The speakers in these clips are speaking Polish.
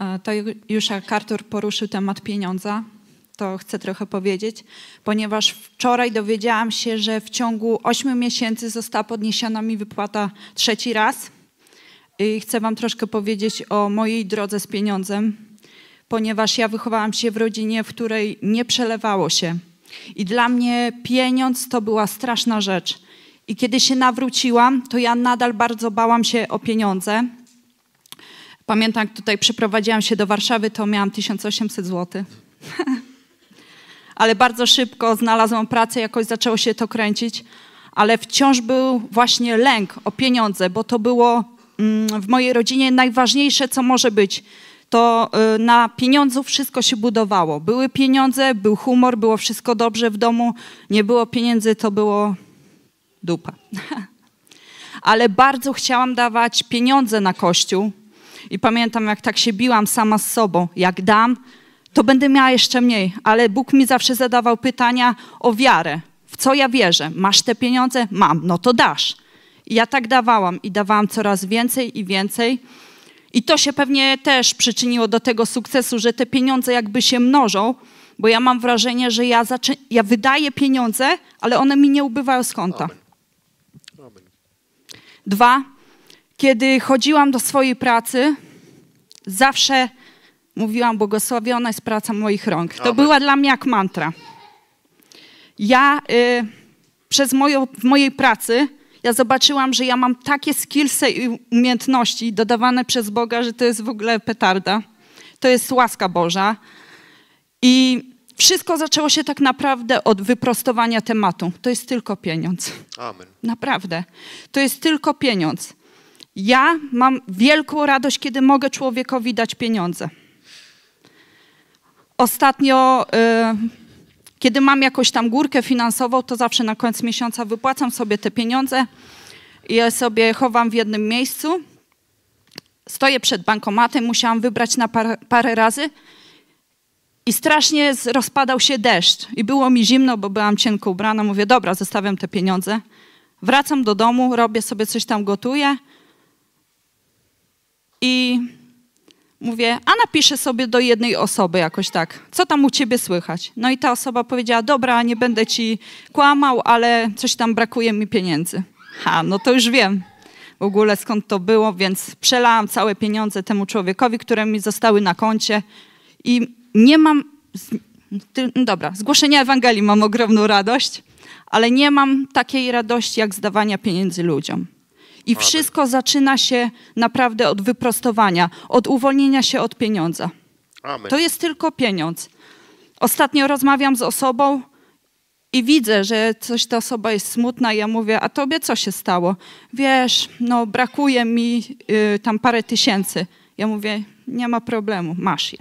E, to już jak Artur poruszył temat pieniądza, to chcę trochę powiedzieć, ponieważ wczoraj dowiedziałam się, że w ciągu 8 miesięcy została podniesiona mi wypłata trzeci raz. I chcę Wam troszkę powiedzieć o mojej drodze z pieniądzem, ponieważ ja wychowałam się w rodzinie, w której nie przelewało się. I dla mnie pieniądz to była straszna rzecz. I kiedy się nawróciłam, to ja nadal bardzo bałam się o pieniądze, Pamiętam, jak tutaj przeprowadziłam się do Warszawy, to miałam 1800 zł. ale bardzo szybko znalazłam pracę, jakoś zaczęło się to kręcić, ale wciąż był właśnie lęk o pieniądze, bo to było mm, w mojej rodzinie najważniejsze, co może być. To y, na pieniądzu wszystko się budowało. Były pieniądze, był humor, było wszystko dobrze w domu. Nie było pieniędzy, to było dupa. Ale bardzo chciałam dawać pieniądze na kościół, i pamiętam, jak tak się biłam sama z sobą, jak dam, to będę miała jeszcze mniej, ale Bóg mi zawsze zadawał pytania o wiarę. W co ja wierzę? Masz te pieniądze? Mam, no to dasz. I ja tak dawałam i dawałam coraz więcej i więcej. I to się pewnie też przyczyniło do tego sukcesu, że te pieniądze jakby się mnożą, bo ja mam wrażenie, że ja, ja wydaję pieniądze, ale one mi nie ubywają z konta. Amen. Amen. Dwa, kiedy chodziłam do swojej pracy, zawsze mówiłam, błogosławiona jest praca moich rąk. To Amen. była dla mnie jak mantra. Ja y, przez moją, w mojej pracy ja zobaczyłam, że ja mam takie skillsy i umiejętności dodawane przez Boga, że to jest w ogóle petarda. To jest łaska Boża. I wszystko zaczęło się tak naprawdę od wyprostowania tematu. To jest tylko pieniądz. Amen. Naprawdę. To jest tylko pieniądz. Ja mam wielką radość, kiedy mogę człowiekowi dać pieniądze. Ostatnio, y, kiedy mam jakąś tam górkę finansową, to zawsze na koniec miesiąca wypłacam sobie te pieniądze i je sobie chowam w jednym miejscu. Stoję przed bankomatem, musiałam wybrać na par, parę razy i strasznie rozpadał się deszcz i było mi zimno, bo byłam cienko ubrana. Mówię, dobra, zostawiam te pieniądze. Wracam do domu, robię sobie coś tam, gotuję – Mówię, a napiszę sobie do jednej osoby jakoś tak, co tam u ciebie słychać. No i ta osoba powiedziała, dobra, nie będę ci kłamał, ale coś tam brakuje mi pieniędzy. Ha, no to już wiem w ogóle skąd to było, więc przelałam całe pieniądze temu człowiekowi, które mi zostały na koncie i nie mam, no dobra, zgłoszenia Ewangelii mam ogromną radość, ale nie mam takiej radości jak zdawania pieniędzy ludziom. I wszystko zaczyna się naprawdę od wyprostowania, od uwolnienia się od pieniądza. Amen. To jest tylko pieniądz. Ostatnio rozmawiam z osobą i widzę, że coś ta osoba jest smutna. I ja mówię, a tobie co się stało? Wiesz, no brakuje mi y, tam parę tysięcy. Ja mówię, nie ma problemu, masz je.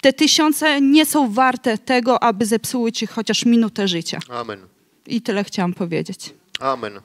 Te tysiące nie są warte tego, aby zepsuły ci chociaż minutę życia. Amen. I tyle chciałam powiedzieć. Amen.